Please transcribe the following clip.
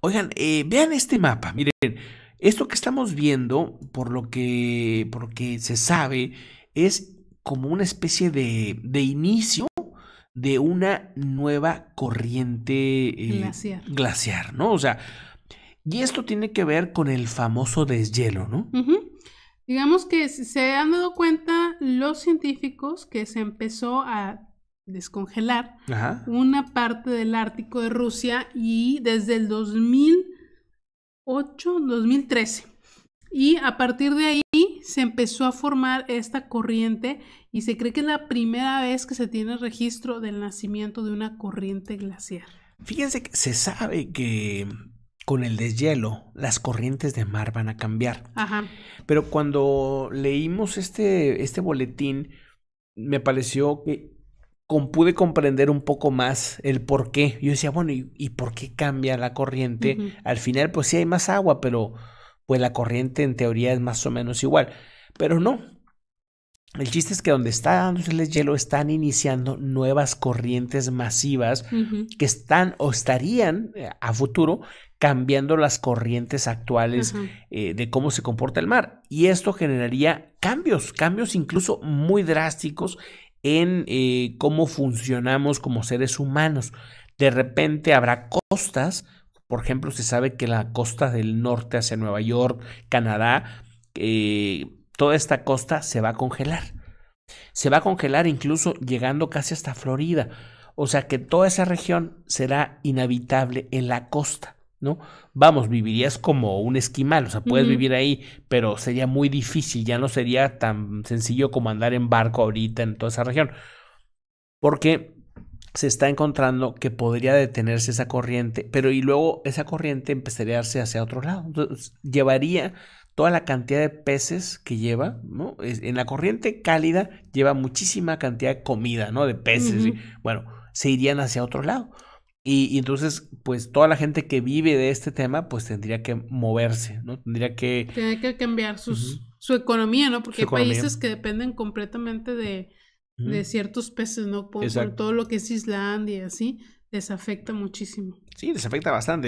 Oigan, eh, vean este mapa. Miren, esto que estamos viendo, por lo que, por se sabe, es como una especie de, de inicio de una nueva corriente eh, glaciar. ¿no? O sea, y esto tiene que ver con el famoso deshielo, ¿no? Digamos que se han dado cuenta los científicos que se empezó a descongelar una parte del Ártico de Rusia y desde el 2008, 2013. Y a partir de ahí se empezó a formar esta corriente y se cree que es la primera vez que se tiene registro del nacimiento de una corriente glaciar. Fíjense que se sabe que con el deshielo las corrientes de mar van a cambiar. Ajá. Pero cuando leímos este, este boletín, me pareció que pude comprender un poco más el por qué. Yo decía, bueno, ¿y, y por qué cambia la corriente? Al final, pues sí hay más agua, pero pues la corriente en teoría es más o menos igual. Pero no. El chiste es que donde está dándose el hielo están iniciando nuevas corrientes masivas que están o estarían eh, a futuro cambiando las corrientes actuales eh, de cómo se comporta el mar. Y esto generaría cambios, cambios incluso muy drásticos en eh, cómo funcionamos como seres humanos. De repente habrá costas, por ejemplo, se sabe que la costa del norte hacia Nueva York, Canadá, eh, toda esta costa se va a congelar. Se va a congelar incluso llegando casi hasta Florida. O sea que toda esa región será inhabitable en la costa. ¿no? Vamos, vivirías como un esquimal, o sea, puedes vivir ahí, pero sería muy difícil, ya no sería tan sencillo como andar en barco ahorita en toda esa región, porque se está encontrando que podría detenerse esa corriente, pero y luego esa corriente empezaría a hacia otro lado, Entonces, llevaría toda la cantidad de peces que lleva, ¿no? En la corriente cálida lleva muchísima cantidad de comida, ¿no? De peces, bueno, se irían hacia otro lado. Y, entonces, pues toda la gente que vive de este tema, pues tendría que moverse, ¿no? Tendría que... Tendría que cambiar sus, su economía, ¿no? Porque hay países que dependen completamente de, ciertos peces, ¿no? Por, por, todo lo que es Islandia, así, les afecta muchísimo. Sí, les afecta bastante.